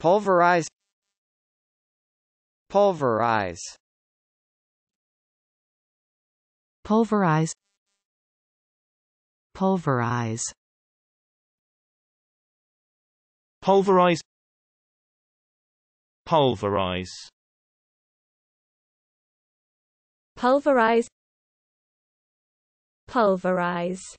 Pulverize Pulverize Pulverize Pulverize Pulverize Pulverize Pulverize Pulverize